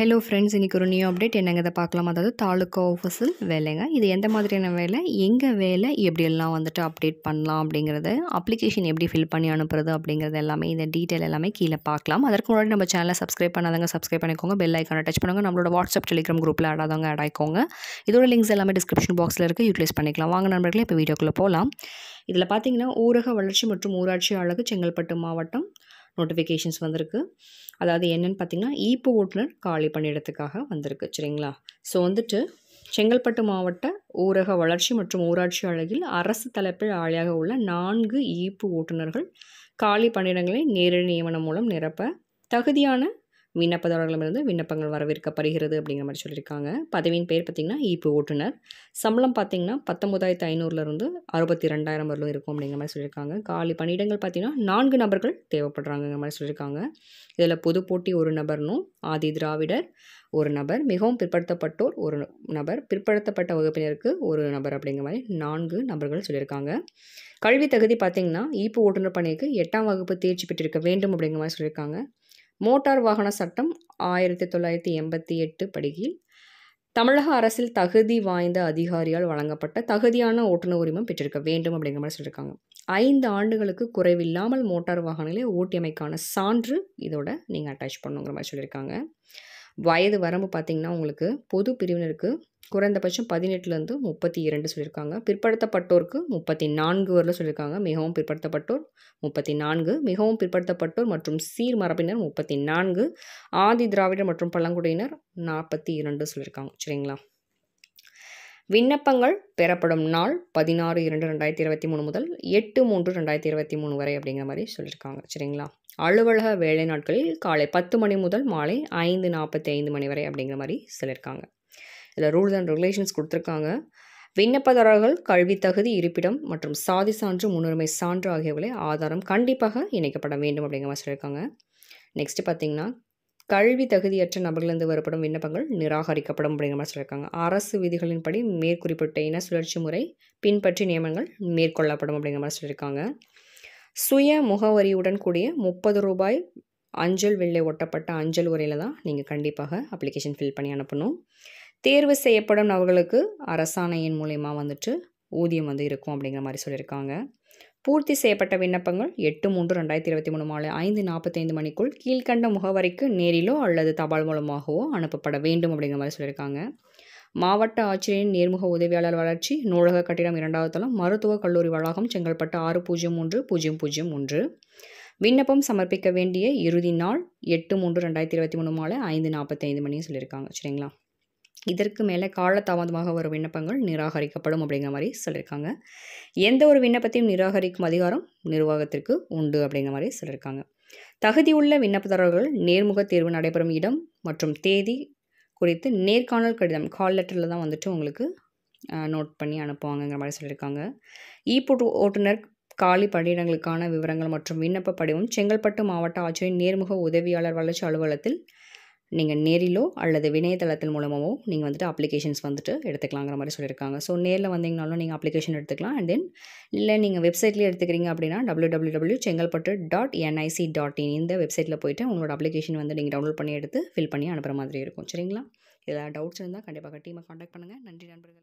hello friends இன்றைக்கி ஒரு new update என்னங்க இதை பார்க்கலாம் அதாவது தாலுக்கா ஆஃபீஸில் வேலைங்க இது எந்த மாதிரியான வேலை எங்கள் வேலை எப்படியெல்லாம் வந்துட்டு அப்டேட் பண்ணலாம் அப்படிங்கிறது அப்ளிகேஷன் எப்படி ஃபில் பண்ணி அனுப்புறது அப்படிங்கிறது எல்லாமே இந்த டீட்டெயில் எல்லாமே கீழே பார்க்கலாம் அதற்கு முன்னாடி நம்ம சேனலை சப்ஸ்கிரைப் பண்ணாதவங்க சப்ஸ்கிரைப் பண்ணிக்கோங்க பெல் ஐக்கான டச் பண்ணுங்க நம்மளோட வாட்ஸ்அப் டெலிகிராம் குரூப்பில் ஆடாதவங்க ஆட் இதோட லிங்க்ஸ் எல்லாமே டிஸ்கிரிப்ஷன் பாக்ஸில் இருக்குது யூட்டிலைஸ் பண்ணிக்கலாம் வாங்க நண்பர்களே இப்போ வீடியோக்குள்ளே போகலாம் இதில் பார்த்தீங்கன்னா ஊரக வளர்ச்சி மற்றும் ஊராட்சி அழகு செங்கல்பட்டு மாவட்டம் நோட்டிஃபிகேஷன்ஸ் வந்திருக்கு அதாவது என்னென்னு பார்த்திங்கன்னா ஈப்பு ஓட்டுநர் காலி பணியிடத்துக்காக வந்திருக்கு சரிங்களா ஸோ வந்துட்டு செங்கல்பட்டு மாவட்ட ஊரக வளர்ச்சி மற்றும் ஊராட்சி அழகில் அரசு தலைப்பில் ஆளியாக உள்ள நான்கு ஈப்பு ஓட்டுநர்கள் காலி பணியிடங்களை நேரடி நியமனம் மூலம் நிரப்ப தகுதியான விண்ணப்பதாரர்களிடமிருந்து விண்ணப்பங்கள் வரவேற்கப்படுகிறது அப்படிங்கிற மாதிரி சொல்லியிருக்காங்க பதவியின் பேர் பார்த்திங்கன்னா ஈப்பு ஓட்டுநர் சம்பளம் பார்த்திங்கன்னா பத்தொம்பதாயிரத்து ஐநூறுலேருந்து அறுபத்தி ரெண்டாயிரம் வரலும் இருக்கும் அப்படிங்கிற மாதிரி சொல்லியிருக்காங்க காலி பணியிடங்கள் பார்த்திங்கன்னா நான்கு நபர்கள் தேவைப்படுறாங்கங்கிற மாதிரி சொல்லியிருக்காங்க இதில் பொது போட்டி ஒரு நபர்னும் ஆதி திராவிடர் ஒரு நபர் மிகவும் பிற்படுத்தப்பட்டோர் ஒரு நபர் பிற்படுத்தப்பட்ட வகுப்பினருக்கு ஒரு நபர் அப்படிங்கிற மாதிரி நான்கு நபர்கள் சொல்லியிருக்காங்க கல்வி தகுதி பார்த்திங்கன்னா ஈப்பு ஓட்டுநர் பணிக்கு எட்டாம் வகுப்பு தேர்ச்சி பெற்றிருக்க வேண்டும் அப்படிங்கிற மாதிரி சொல்லியிருக்காங்க மோட்டார் வாகன சட்டம் ஆயிரத்தி தொள்ளாயிரத்தி எண்பத்தி எட்டு படுகையில் தமிழக அரசில் தகுதி வாய்ந்த அதிகாரியால் வழங்கப்பட்ட தகுதியான ஓட்டுநர் உரிமம் பெற்றிருக்க வேண்டும் அப்படிங்கிற மாதிரி சொல்லியிருக்காங்க ஐந்து ஆண்டுகளுக்கு குறைவில்லாமல் மோட்டார் வாகனங்களை ஓட்டியமைக்கான சான்று இதோட நீங்கள் அட்டாச் பண்ணுங்கிற மாதிரி சொல்லியிருக்காங்க வயது வரம்பு பார்த்திங்கன்னா உங்களுக்கு பொது பிரிவினருக்கு குறைந்தபட்சம் பதினெட்டுலேருந்து முப்பத்தி இரண்டு சொல்லியிருக்காங்க பிற்படுத்தப்பட்டோருக்கு முப்பத்தி நான்கு வரல சொல்லியிருக்காங்க மிகவும் பிற்படுத்தப்பட்டோர் முப்பத்தி நான்கு மிகவும் பிற்படுத்தப்பட்டோர் மற்றும் சீர் மரபினர் முப்பத்தி நான்கு ஆதி திராவிடர் மற்றும் பழங்குடியினர் நாற்பத்தி இரண்டு சொல்லியிருக்காங்க சரிங்களா விண்ணப்பங்கள் பெறப்படும் நாள் பதினாறு இரண்டு ரெண்டாயிரத்தி இருபத்தி மூணு முதல் எட்டு மூன்று ரெண்டாயிரத்தி இருபத்தி மூணு வரை அப்படிங்கிற மாதிரி சொல்லியிருக்காங்க சரிங்களா அலுவலக வேலை நாட்களில் காலை பத்து மணி முதல் மாலை ஐந்து நாற்பத்தி ஐந்து மணி வரை அப்படிங்கிற மாதிரி சொல்லியிருக்காங்க இதில் ரூல்ஸ் அண்ட் ரெகுலேஷன்ஸ் கொடுத்துருக்காங்க விண்ணப்பதாரர்கள் கல்வி தகுதி இருப்பிடம் மற்றும் சாதி சான்று முன்னுரிமை சான்று ஆகியவர்களை ஆதாரம் கண்டிப்பாக இணைக்கப்பட வேண்டும் அப்படிங்கிற மாதிரி சொல்லியிருக்காங்க நெக்ஸ்ட் பார்த்தீங்கன்னா கல்வி தகுதியற்ற நபர்களிலிருந்து வரப்படும் விண்ணப்பங்கள் நிராகரிக்கப்படும் அப்படிங்கிற மாதிரி சொல்லியிருக்காங்க அரசு விதிகளின்படி மேற்குறிப்பிட்ட இன சுழற்சி முறை பின்பற்றி நியமனங்கள் மேற்கொள்ளப்படும் அப்படிங்கிற மாதிரி சொல்லியிருக்காங்க சுய முகவரியுடன் கூடிய முப்பது ரூபாய் அஞ்சல் வெள்ளை ஒட்டப்பட்ட அஞ்சல் உரையில் தான் நீங்கள் கண்டிப்பாக அப்ளிகேஷன் ஃபில் பண்ணி அனுப்பணும் தேர்வு செய்யப்படும் நபர்களுக்கு அரசாணையின் மூலயமா வந்துட்டு ஊதியம் வந்து இருக்கும் அப்படிங்கிற மாதிரி சொல்லியிருக்காங்க பூர்த்தி செய்யப்பட்ட விண்ணப்பங்கள் எட்டு மூன்று ரெண்டாயிரத்தி இருபத்தி மூணு மாலை ஐந்து நாற்பத்தைந்து மணிக்குள் கீழ்கண்ட முகவரிக்கு நேரிலோ அல்லது தபால் மூலமாகவோ அனுப்பப்பட வேண்டும் அப்படிங்கிற மாதிரி சொல்லியிருக்காங்க மாவட்ட ஆட்சியரின் நேர்முக உதவியாளர் வளர்ச்சி நூலக கட்டிடம் இரண்டாவது தளம் மருத்துவக் கல்லூரி வளாகம் செங்கல்பட்டு ஆறு பூஜ்ஜியம் மூன்று பூஜ்ஜியம் பூஜ்ஜியம் ஒன்று விண்ணப்பம் சமர்ப்பிக்க வேண்டிய இறுதி நாள் எட்டு மூன்று ரெண்டாயிரத்தி இருபத்தி மூணு மாலை ஐந்து நாற்பத்தைந்து மணின்னு சொல்லியிருக்காங்க சரிங்களா இதற்கு மேலே காலதாமதமாக வரும் விண்ணப்பங்கள் நிராகரிக்கப்படும் அப்படிங்கிற மாதிரி சொல்லியிருக்காங்க எந்த ஒரு விண்ணப்பத்தையும் நிராகரிக்கும் அதிகாரம் நிர்வாகத்திற்கு உண்டு அப்படிங்கிற மாதிரி சொல்லியிருக்காங்க தகுதியுள்ள விண்ணப்பதாரர்கள் நேர்முக தேர்வு நடைபெறும் இடம் மற்றும் தேதி குறித்து நேர்காணல் கடிதம் கால் லெட்டரில் தான் வந்துட்டு உங்களுக்கு நோட் பண்ணி அனுப்புவாங்கங்கிற மாதிரி சொல்லியிருக்காங்க இ ஓட்டுநர் காலி பணியிடங்களுக்கான விவரங்கள் மற்றும் விண்ணப்ப படிவம் செங்கல்பட்டு மாவட்ட ஆட்சியரின் நேர்முக உதவியாளர் வளர்ச்சி அலுவலகத்தில் நீங்கள் நேரிலோ அல்லது இணையதளத்தின் மூலமாகவோ நீங்கள் வந்துட்டு அப்ளிகேஷன்ஸ் வந்துட்டு எடுத்துக்கலாங்கிற மாதிரி சொல்லியிருக்காங்க ஸோ நேரில் வந்தீங்கனாலும் நீங்கள் அப்ளிகேஷன் எடுத்துக்கலாம் அண்ட் தென் இல்லை நீங்கள் வெப்சைட்லேயே எடுத்துக்கிறீங்க அப்படின்னா W W W Chengalpattu dot NIC dot in இந்த வெப்சைட்டில் போயிட்டு உங்களோட அப்ளிகேஷன் வந்து நீங்கள் டவுன்லோட் பண்ணி எடுத்து ஃபில் பண்ணி அனுப்புகிற மாதிரி இருக்கும் சரிங்களா எதாவது டவுட்ஸ் இருந்தால் கண்டிப்பாக டீமை காண்டாக்ட் பண்ணுங்கள் நன்றி நண்பர்கள்